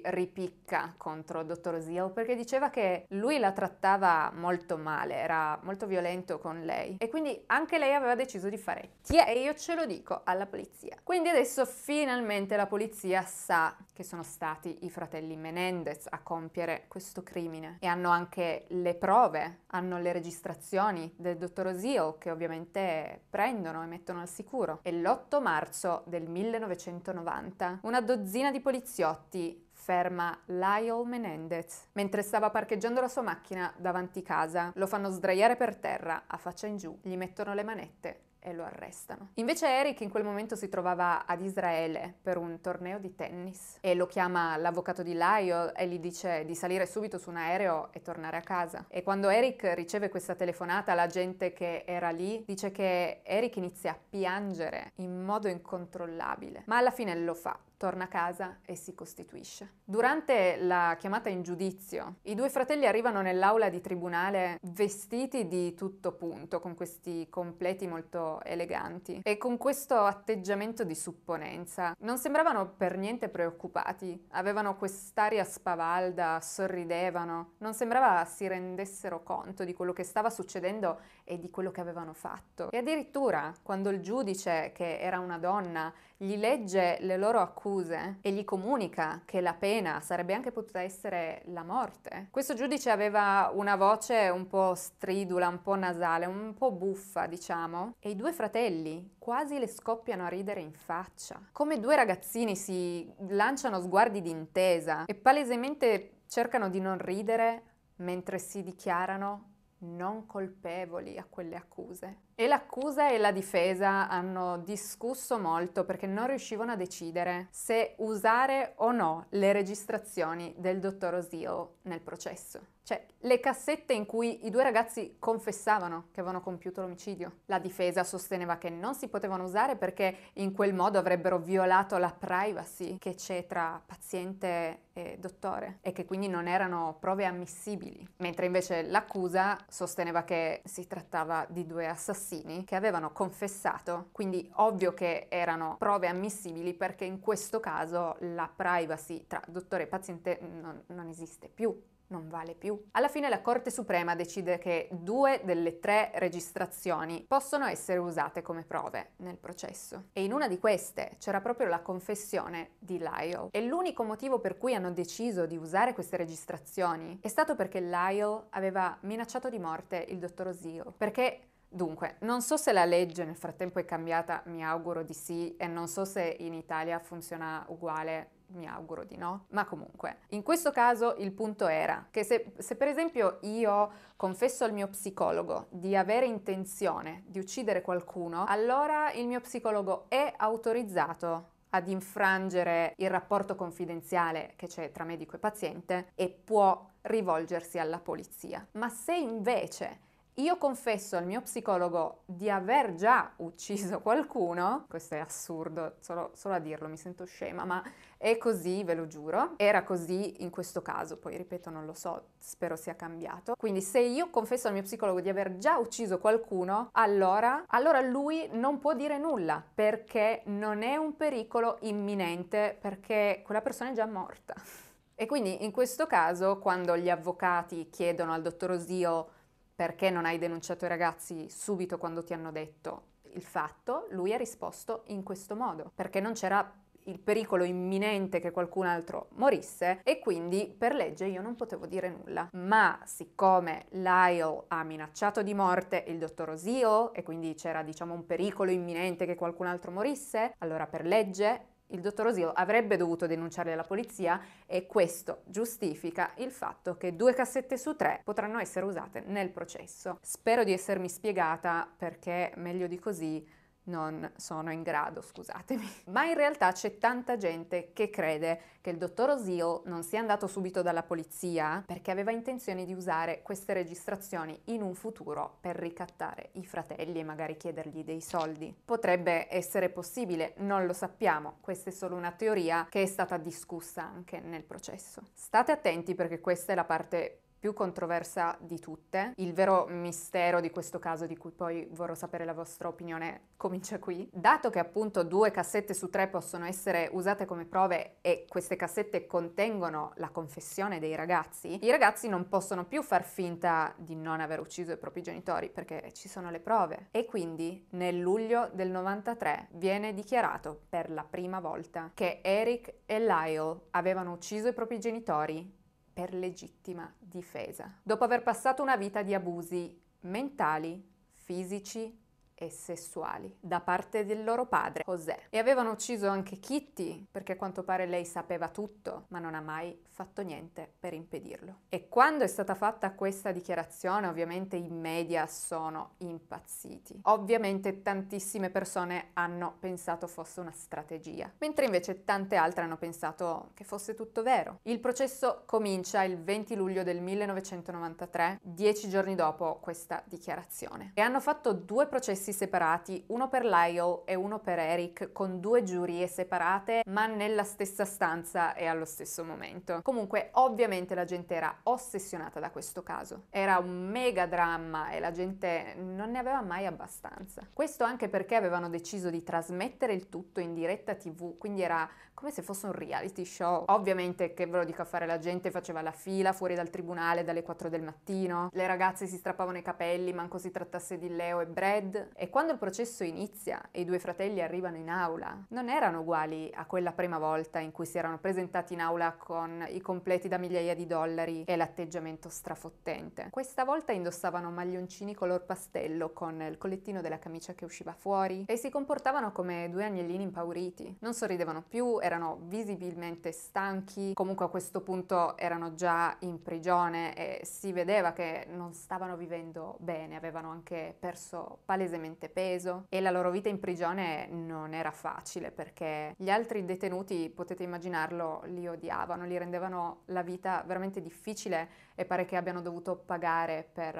ripicca contro dottor Zio perché diceva che lui la trattava molto male, era molto violento con lei e quindi anche lei aveva deciso di fare Tiè, e io ce lo dico alla polizia. Quindi adesso finalmente la polizia sa che sono stati i fratelli Menendez a compiere questo crimine e hanno anche le prove hanno le registrazioni del dottor Osio che ovviamente prendono e mettono al sicuro. È l'8 marzo del 1990 una dozzina di poliziotti ferma Lyle Menendez mentre stava parcheggiando la sua macchina davanti casa. Lo fanno sdraiare per terra a faccia in giù, gli mettono le manette e lo arrestano. Invece Eric in quel momento si trovava ad Israele per un torneo di tennis e lo chiama l'avvocato di Laio e gli dice di salire subito su un aereo e tornare a casa. E quando Eric riceve questa telefonata, la gente che era lì dice che Eric inizia a piangere in modo incontrollabile, ma alla fine lo fa torna a casa e si costituisce. Durante la chiamata in giudizio, i due fratelli arrivano nell'aula di tribunale vestiti di tutto punto, con questi completi molto eleganti e con questo atteggiamento di supponenza. Non sembravano per niente preoccupati, avevano quest'aria spavalda, sorridevano, non sembrava si rendessero conto di quello che stava succedendo e di quello che avevano fatto. E addirittura quando il giudice, che era una donna, gli legge le loro accuse e gli comunica che la pena sarebbe anche potuta essere la morte. Questo giudice aveva una voce un po' stridula, un po' nasale, un po' buffa, diciamo, e i due fratelli quasi le scoppiano a ridere in faccia. Come due ragazzini si lanciano sguardi d'intesa e palesemente cercano di non ridere mentre si dichiarano non colpevoli a quelle accuse. E l'accusa e la difesa hanno discusso molto perché non riuscivano a decidere se usare o no le registrazioni del dottor Osio nel processo. Cioè, le cassette in cui i due ragazzi confessavano che avevano compiuto l'omicidio. La difesa sosteneva che non si potevano usare perché in quel modo avrebbero violato la privacy che c'è tra paziente e dottore e che quindi non erano prove ammissibili. Mentre invece l'accusa sosteneva che si trattava di due assassini Corsini che avevano confessato, quindi ovvio che erano prove ammissibili perché in questo caso la privacy tra dottore e paziente non, non esiste più, non vale più. Alla fine la Corte Suprema decide che due delle tre registrazioni possono essere usate come prove nel processo. E in una di queste c'era proprio la confessione di Lyle. E l'unico motivo per cui hanno deciso di usare queste registrazioni è stato perché Lyle aveva minacciato di morte il dottor Zio. perché Dunque, non so se la legge nel frattempo è cambiata, mi auguro di sì, e non so se in Italia funziona uguale, mi auguro di no, ma comunque. In questo caso il punto era che se, se, per esempio io confesso al mio psicologo di avere intenzione di uccidere qualcuno, allora il mio psicologo è autorizzato ad infrangere il rapporto confidenziale che c'è tra medico e paziente e può rivolgersi alla polizia. Ma se invece io confesso al mio psicologo di aver già ucciso qualcuno, questo è assurdo, solo, solo, a dirlo mi sento scema, ma è così, ve lo giuro, era così in questo caso, poi ripeto non lo so, spero sia cambiato. Quindi se io confesso al mio psicologo di aver già ucciso qualcuno, allora, allora lui non può dire nulla perché non è un pericolo imminente, perché quella persona è già morta. E quindi in questo caso, quando gli avvocati chiedono al dottor Osio perché non hai denunciato i ragazzi subito quando ti hanno detto il fatto, lui ha risposto in questo modo, perché non c'era il pericolo imminente che qualcun altro morisse e quindi per legge io non potevo dire nulla. Ma siccome Lyle ha minacciato di morte il dottor Osio e quindi c'era diciamo un pericolo imminente che qualcun altro morisse, allora per legge il dottor Osio avrebbe dovuto denunciarli alla polizia e questo giustifica il fatto che due cassette su tre potranno essere usate nel processo. Spero di essermi spiegata perché meglio di così non sono in grado, scusatemi. Ma in realtà c'è tanta gente che crede che il dottor O'Seal non sia andato subito dalla polizia perché aveva intenzione di usare queste registrazioni in un futuro per ricattare i fratelli e magari chiedergli dei soldi. Potrebbe essere possibile, non lo sappiamo, questa è solo una teoria che è stata discussa anche nel processo. State attenti perché questa è la parte più controversa di tutte. Il vero mistero di questo caso, di cui poi vorrò sapere la vostra opinione, comincia qui. Dato che appunto due cassette su tre possono essere usate come prove e queste cassette contengono la confessione dei ragazzi, i ragazzi non possono più far finta di non aver ucciso i propri genitori perché ci sono le prove. E quindi nel luglio del 93 viene dichiarato per la prima volta che Eric e Lyle avevano ucciso i propri genitori per legittima difesa. Dopo aver passato una vita di abusi mentali, fisici, e sessuali da parte del loro padre, José. E avevano ucciso anche Kitty perché a quanto pare lei sapeva tutto, ma non ha mai fatto niente per impedirlo. E quando è stata fatta questa dichiarazione, ovviamente i media sono impazziti. Ovviamente tantissime persone hanno pensato fosse una strategia, mentre invece tante altre hanno pensato che fosse tutto vero. Il processo comincia il 20 luglio del 1993, dieci giorni dopo questa dichiarazione. E hanno fatto due processi processi separati, uno per Lyle e uno per Eric, con due giurie separate ma nella stessa stanza e allo stesso momento. Comunque ovviamente la gente era ossessionata da questo caso. Era un mega dramma e la gente non ne aveva mai abbastanza. Questo anche perché avevano deciso di trasmettere il tutto in diretta tv, quindi era come se fosse un reality show. Ovviamente che ve lo dico a fare la gente faceva la fila fuori dal tribunale dalle 4 del mattino, le ragazze si strappavano i capelli, manco si trattasse di Leo e Brad, e quando il processo inizia e i due fratelli arrivano in aula, non erano uguali a quella prima volta in cui si erano presentati in aula con i completi da migliaia di dollari e l'atteggiamento strafottente. Questa volta indossavano maglioncini color pastello con il collettino della camicia che usciva fuori e si comportavano come due agnellini impauriti. Non sorridevano più, erano visibilmente stanchi, comunque a questo punto erano già in prigione e si vedeva che non stavano vivendo bene, avevano anche perso palesemente enormemente peso e la loro vita in prigione non era facile perché gli altri detenuti, potete immaginarlo, li odiavano, li rendevano la vita veramente difficile e pare che abbiano dovuto pagare per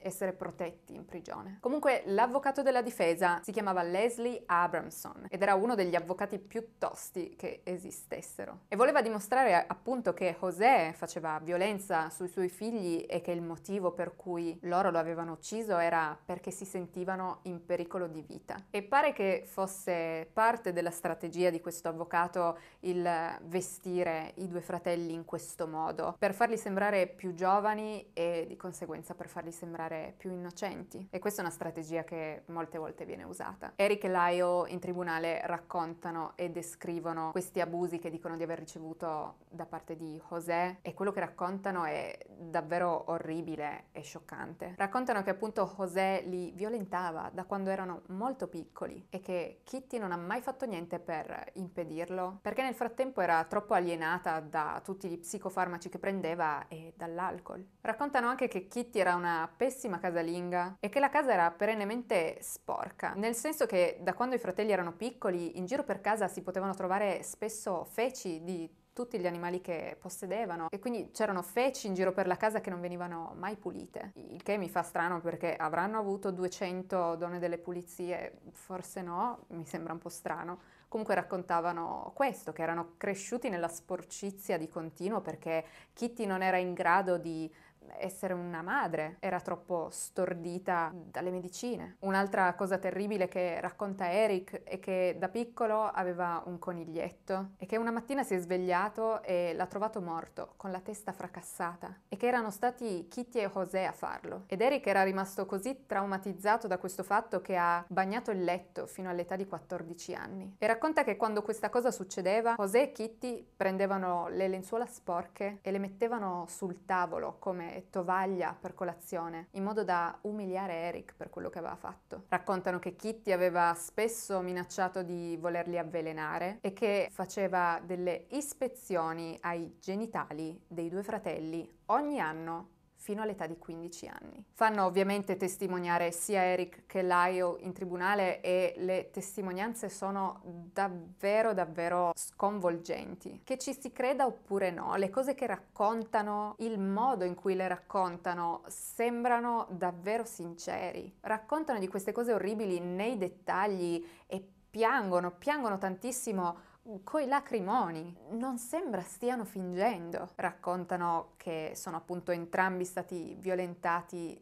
essere protetti in prigione. Comunque l'avvocato della difesa si chiamava Leslie Abramson ed era uno degli avvocati più tosti che esistessero e voleva dimostrare appunto che José faceva violenza sui suoi figli e che il motivo per cui loro lo avevano ucciso era perché si sentivano in pericolo di vita. E pare che fosse parte della strategia di questo avvocato il vestire i due fratelli in questo modo per farli sembrare più giovani e di conseguenza per farli sembrare trovare più innocenti e questa è una strategia che molte volte viene usata. Eric e Lyle in tribunale raccontano e descrivono questi abusi che dicono di aver ricevuto da parte di José e quello che raccontano è davvero orribile e scioccante. Raccontano che appunto José li violentava da quando erano molto piccoli e che Kitty non ha mai fatto niente per impedirlo perché nel frattempo era troppo alienata da tutti gli psicofarmaci che prendeva e dall'alcol. Raccontano anche che Kitty era una pessima pessima casalinga e che la casa era perennemente sporca, nel senso che da quando i fratelli erano piccoli in giro per casa si potevano trovare spesso feci di tutti gli animali che possedevano e quindi c'erano feci in giro per la casa che non venivano mai pulite, il che mi fa strano perché avranno avuto 200 donne delle pulizie, forse no, mi sembra un po' strano. Comunque raccontavano questo, che erano cresciuti nella sporcizia di continuo perché Kitty non era in grado di essere una madre era troppo stordita dalle medicine. Un'altra cosa terribile che racconta Eric è che da piccolo aveva un coniglietto e che una mattina si è svegliato e l'ha trovato morto, con la testa fracassata, e che erano stati Kitty e José a farlo. Ed Eric era rimasto così traumatizzato da questo fatto che ha bagnato il letto fino all'età di 14 anni. E racconta che quando questa cosa succedeva, José e Kitty prendevano le lenzuola sporche e le mettevano sul tavolo come e tovaglia per colazione, in modo da umiliare Eric per quello che aveva fatto. Raccontano che Kitty aveva spesso minacciato di volerli avvelenare e che faceva delle ispezioni ai genitali dei due fratelli ogni anno fino all'età di 15 anni. Fanno ovviamente testimoniare sia Eric che Laio in tribunale e le testimonianze sono davvero davvero sconvolgenti. Che ci si creda oppure no, le cose che raccontano, il modo in cui le raccontano sembrano davvero sinceri. Raccontano di queste cose orribili nei dettagli e piangono, piangono tantissimo coi lacrimoni. Non sembra stiano fingendo. Raccontano che sono appunto entrambi stati violentati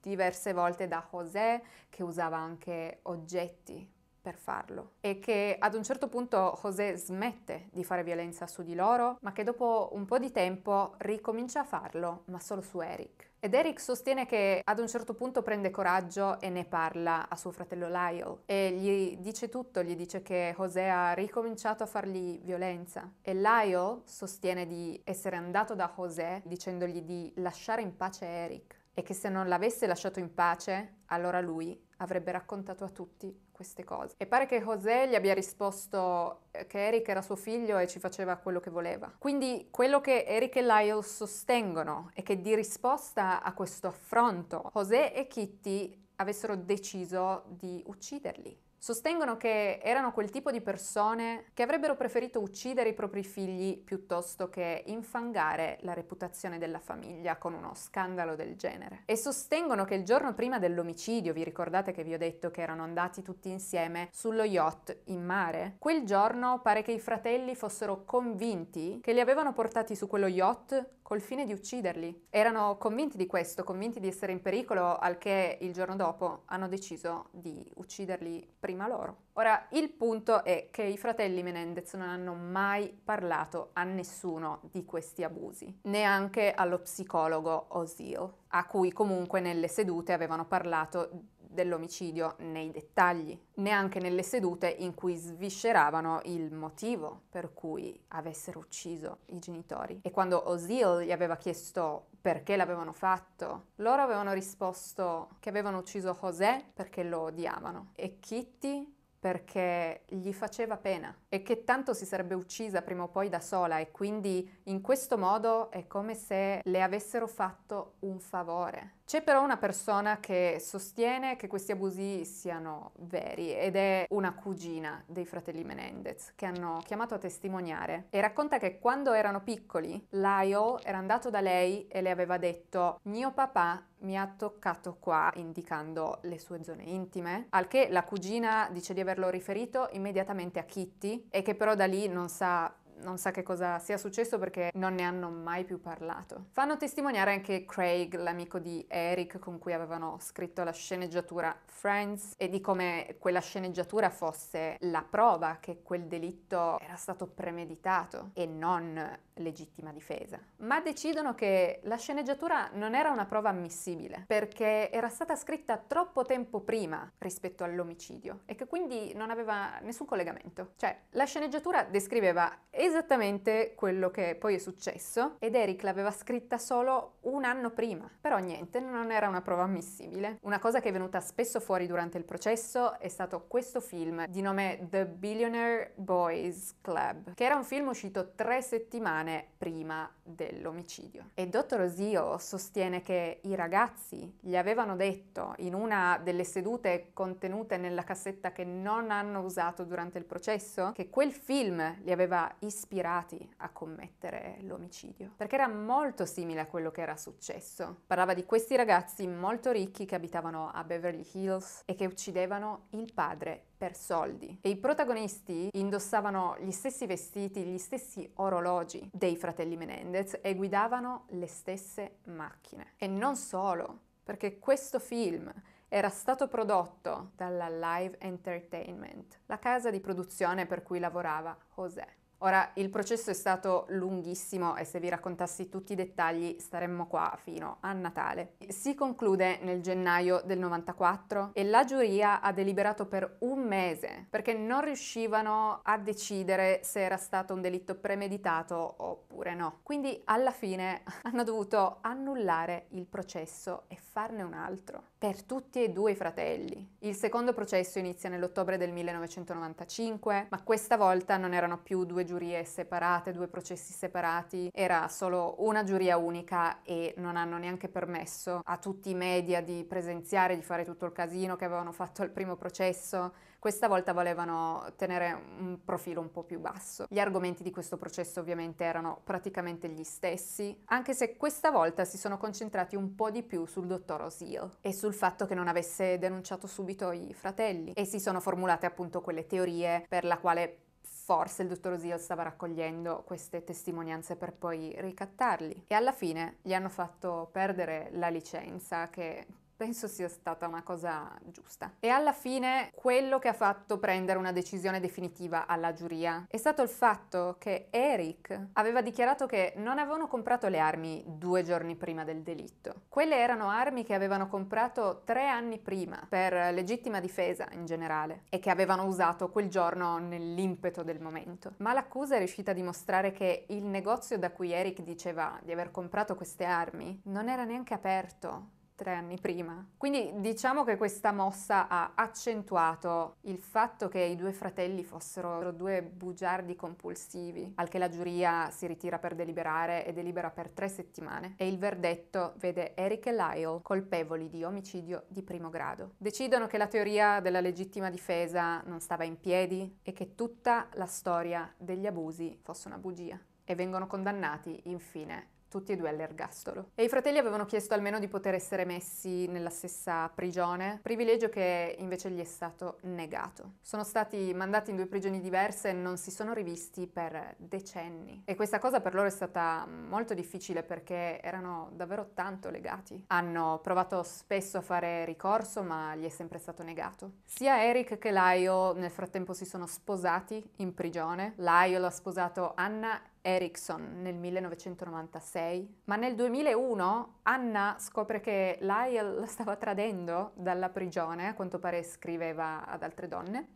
diverse volte da José, che usava anche oggetti per farlo e che ad un certo punto José smette di fare violenza su di loro, ma che dopo un po' di tempo ricomincia a farlo, ma solo su Eric. Ed Eric sostiene che ad un certo punto prende coraggio e ne parla a suo fratello Lyle e gli dice tutto, gli dice che José ha ricominciato a fargli violenza e Lyle sostiene di essere andato da José dicendogli di lasciare in pace Eric e che se non l'avesse lasciato in pace allora lui avrebbe raccontato a tutti queste cose. E pare che José gli abbia risposto eh, che Eric era suo figlio e ci faceva quello che voleva. Quindi quello che Eric e Lyle sostengono è che di risposta a questo affronto José e Kitty avessero deciso di ucciderli. Sostengono che erano quel tipo di persone che avrebbero preferito uccidere i propri figli piuttosto che infangare la reputazione della famiglia con uno scandalo del genere. E sostengono che il giorno prima dell'omicidio, vi ricordate che vi ho detto che erano andati tutti insieme sullo yacht in mare? Quel giorno pare che i fratelli fossero convinti che li avevano portati su quello yacht col fine di ucciderli. Erano convinti di questo, convinti di essere in pericolo, al che il giorno dopo hanno deciso di ucciderli prima loro. Ora, il punto è che i fratelli Menendez non hanno mai parlato a nessuno di questi abusi, neanche allo psicologo O'Sil, a cui comunque nelle sedute avevano parlato dell'omicidio nei dettagli, neanche nelle sedute in cui svisceravano il motivo per cui avessero ucciso i genitori. E quando Ozil gli aveva chiesto perché l'avevano fatto, loro avevano risposto che avevano ucciso José perché lo odiavano e Kitty perché gli faceva pena e che tanto si sarebbe uccisa prima o poi da sola e quindi in questo modo è come se le avessero fatto un favore c'è però una persona che sostiene che questi abusi siano veri ed è una cugina dei fratelli Menendez che hanno chiamato a testimoniare e racconta che quando erano piccoli Lyle era andato da lei e le aveva detto mio papà mi ha toccato qua indicando le sue zone intime, al che la cugina dice di averlo riferito immediatamente a Kitty e che però da lì non sa non sa che cosa sia successo perché non ne hanno mai più parlato. Fanno testimoniare anche Craig, l'amico di Eric con cui avevano scritto la sceneggiatura Friends e di come quella sceneggiatura fosse la prova che quel delitto era stato premeditato e non legittima difesa. Ma decidono che la sceneggiatura non era una prova ammissibile perché era stata scritta troppo tempo prima rispetto all'omicidio e che quindi non aveva nessun collegamento. Cioè, la sceneggiatura descriveva esattamente quello che poi è successo ed Eric l'aveva scritta solo un anno prima, però niente, non era una prova ammissibile. Una cosa che è venuta spesso fuori durante il processo è stato questo film di nome The Billionaire Boys Club, che era un film uscito tre settimane prima dell'omicidio. E Dottor Zio sostiene che i ragazzi gli avevano detto in una delle sedute contenute nella cassetta che non hanno usato durante il processo che quel film li aveva ispirato ispirati a commettere l'omicidio, perché era molto simile a quello che era successo. Parlava di questi ragazzi molto ricchi che abitavano a Beverly Hills e che uccidevano il padre per soldi. E i protagonisti indossavano gli stessi vestiti, gli stessi orologi dei fratelli Menendez e guidavano le stesse macchine. E non solo, perché questo film era stato prodotto dalla Live Entertainment, la casa di produzione per cui lavorava José. Ora, il processo è stato lunghissimo e se vi raccontassi tutti i dettagli staremmo qua fino a Natale. Si conclude nel gennaio del 94 e la giuria ha deliberato per un mese perché non riuscivano a decidere se era stato un delitto premeditato oppure no. Quindi alla fine hanno dovuto annullare il processo e farne un altro per tutti e due i fratelli. Il secondo processo inizia nell'ottobre del 1995, ma questa volta non erano più due giurie separate, due processi separati, era solo una giuria unica e non hanno neanche permesso a tutti i media di presenziare, di fare tutto il casino che avevano fatto al primo processo questa volta volevano tenere un profilo un po' più basso. Gli argomenti di questo processo ovviamente erano praticamente gli stessi, anche se questa volta si sono concentrati un po' di più sul dottor O'Seal e sul fatto che non avesse denunciato subito i fratelli e si sono formulate appunto quelle teorie per la quale forse il dottor O'Seal stava raccogliendo queste testimonianze per poi ricattarli e alla fine gli hanno fatto perdere la licenza che penso sia stata una cosa giusta. E alla fine quello che ha fatto prendere una decisione definitiva alla giuria è stato il fatto che Eric aveva dichiarato che non avevano comprato le armi due giorni prima del delitto. Quelle erano armi che avevano comprato tre anni prima per legittima difesa in generale e che avevano usato quel giorno nell'impeto del momento. Ma l'accusa è riuscita a dimostrare che il negozio da cui Eric diceva di aver comprato queste armi non era neanche aperto tre anni prima. Quindi diciamo che questa mossa ha accentuato il fatto che i due fratelli fossero due bugiardi compulsivi, al che la giuria si ritira per deliberare e delibera per tre settimane. E il verdetto vede Eric e Lyle colpevoli di omicidio di primo grado. Decidono che la teoria della legittima difesa non stava in piedi e che tutta la storia degli abusi fosse una bugia. E vengono condannati infine tutti e due all'ergastolo. E i fratelli avevano chiesto almeno di poter essere messi nella stessa prigione, privilegio che invece gli è stato negato. Sono stati mandati in due prigioni diverse e non si sono rivisti per decenni. E questa cosa per loro è stata molto difficile perché erano davvero tanto legati. Hanno provato spesso a fare ricorso, ma gli è sempre stato negato. Sia Eric che Laio nel frattempo si sono sposati in prigione. Laio l'ha sposato Anna Ericsson nel 1996, ma nel 2001 Anna scopre che Lyle la stava tradendo dalla prigione, a quanto pare scriveva ad altre donne,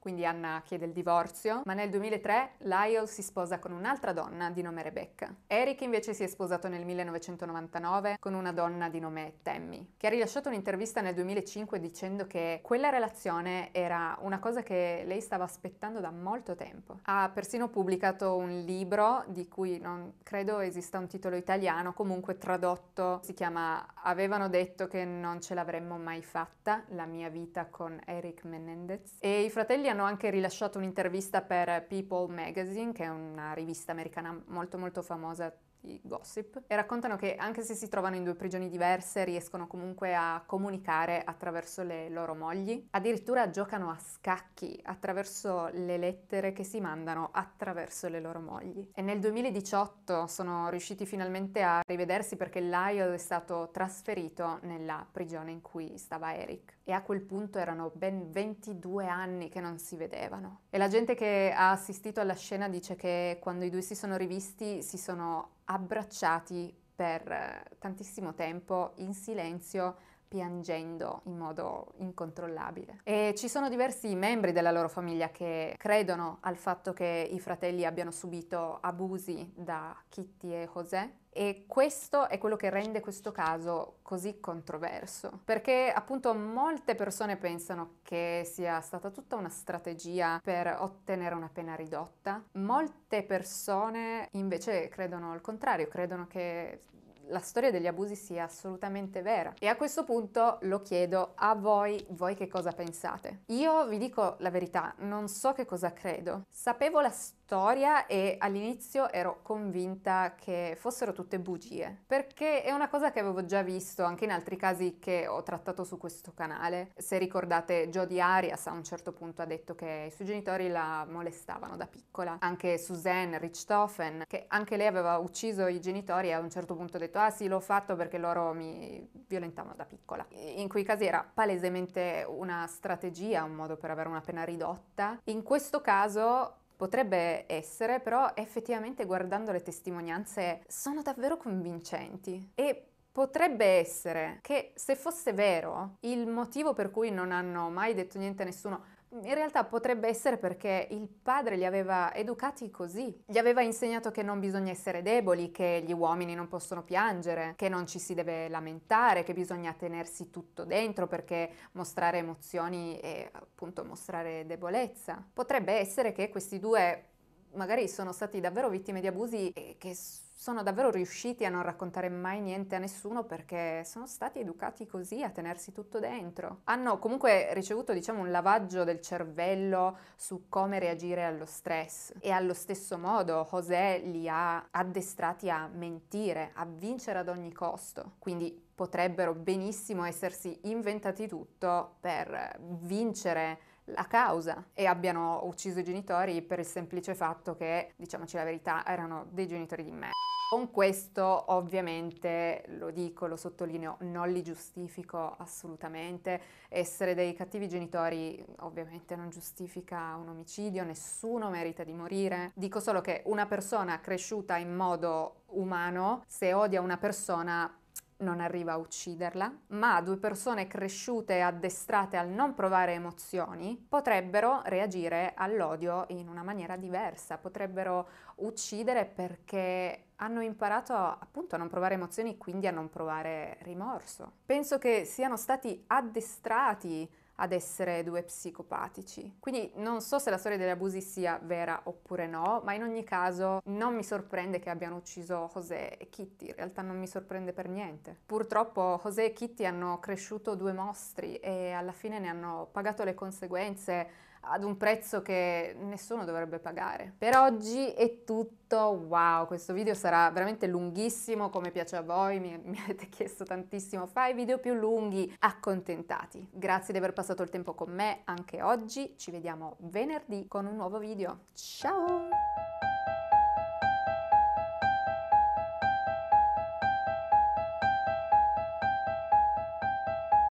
quindi Anna chiede il divorzio, ma nel 2003 Lyle si sposa con un'altra donna di nome Rebecca. Eric invece si è sposato nel 1999 con una donna di nome Tammy, che ha rilasciato un'intervista nel 2005 dicendo che quella relazione era una cosa che lei stava aspettando da molto tempo. Ha persino pubblicato un libro di cui non credo esista un titolo italiano, comunque tradotto, si chiama Avevano detto che non ce l'avremmo mai fatta, la mia vita con Eric Menendez. E i fratelli hanno anche rilasciato un'intervista per People Magazine, che è una rivista americana molto molto famosa di gossip e raccontano che anche se si trovano in due prigioni diverse riescono comunque a comunicare attraverso le loro mogli, addirittura giocano a scacchi attraverso le lettere che si mandano attraverso le loro mogli. E nel 2018 sono riusciti finalmente a rivedersi perché Lyle è stato trasferito nella prigione in cui stava Eric e a quel punto erano ben 22 anni che non si vedevano. E la gente che ha assistito alla scena dice che quando i due si sono rivisti si sono abbracciati per eh, tantissimo tempo in silenzio piangendo in modo incontrollabile. E ci sono diversi membri della loro famiglia che credono al fatto che i fratelli abbiano subito abusi da Kitty e José e questo è quello che rende questo caso così controverso, perché appunto molte persone pensano che sia stata tutta una strategia per ottenere una pena ridotta, molte persone invece credono il contrario, credono che la storia degli abusi sia assolutamente vera. E a questo punto lo chiedo a voi, voi che cosa pensate? Io vi dico la verità, non so che cosa credo. Sapevo la storia storia e all'inizio ero convinta che fossero tutte bugie, perché è una cosa che avevo già visto anche in altri casi che ho trattato su questo canale. Se ricordate, Jodie Arias a un certo punto ha detto che i suoi genitori la molestavano da piccola, anche Suzanne Richthofen, che anche lei aveva ucciso i genitori e a un certo punto ha detto ah sì l'ho fatto perché loro mi violentavano da piccola, in quei casi era palesemente una strategia, un modo per avere una pena ridotta. In questo caso Potrebbe essere, però effettivamente guardando le testimonianze sono davvero convincenti e Potrebbe essere che se fosse vero il motivo per cui non hanno mai detto niente a nessuno, in realtà potrebbe essere perché il padre li aveva educati così. Gli aveva insegnato che non bisogna essere deboli, che gli uomini non possono piangere, che non ci si deve lamentare, che bisogna tenersi tutto dentro perché mostrare emozioni è appunto mostrare debolezza. Potrebbe essere che questi due magari sono stati davvero vittime di abusi e che sono davvero riusciti a non raccontare mai niente a nessuno perché sono stati educati così a tenersi tutto dentro. Hanno comunque ricevuto diciamo un lavaggio del cervello su come reagire allo stress e allo stesso modo José li ha addestrati a mentire, a vincere ad ogni costo. Quindi potrebbero benissimo essersi inventati tutto per vincere la causa e abbiano ucciso i genitori per il semplice fatto che, diciamoci la verità, erano dei genitori di me. Con questo ovviamente lo dico, lo sottolineo, non li giustifico assolutamente. Essere dei cattivi genitori ovviamente non giustifica un omicidio, nessuno merita di morire. Dico solo che una persona cresciuta in modo umano, se odia una persona non arriva a ucciderla, ma due persone cresciute e addestrate al non provare emozioni potrebbero reagire all'odio in una maniera diversa, potrebbero uccidere perché hanno imparato appunto a non provare emozioni e quindi a non provare rimorso. Penso che siano stati addestrati ad essere due psicopatici. Quindi non so se la storia degli abusi sia vera oppure no, ma in ogni caso non mi sorprende che abbiano ucciso José e Kitty, in realtà non mi sorprende per niente. Purtroppo José e Kitty hanno cresciuto due mostri e alla fine ne hanno pagato le conseguenze ad un prezzo che nessuno dovrebbe pagare. Per oggi è tutto, wow, questo video sarà veramente lunghissimo come piace a voi, mi, mi avete chiesto tantissimo, fai video più lunghi, accontentati. Grazie di aver passato il tempo con me anche oggi, ci vediamo venerdì con un nuovo video, ciao!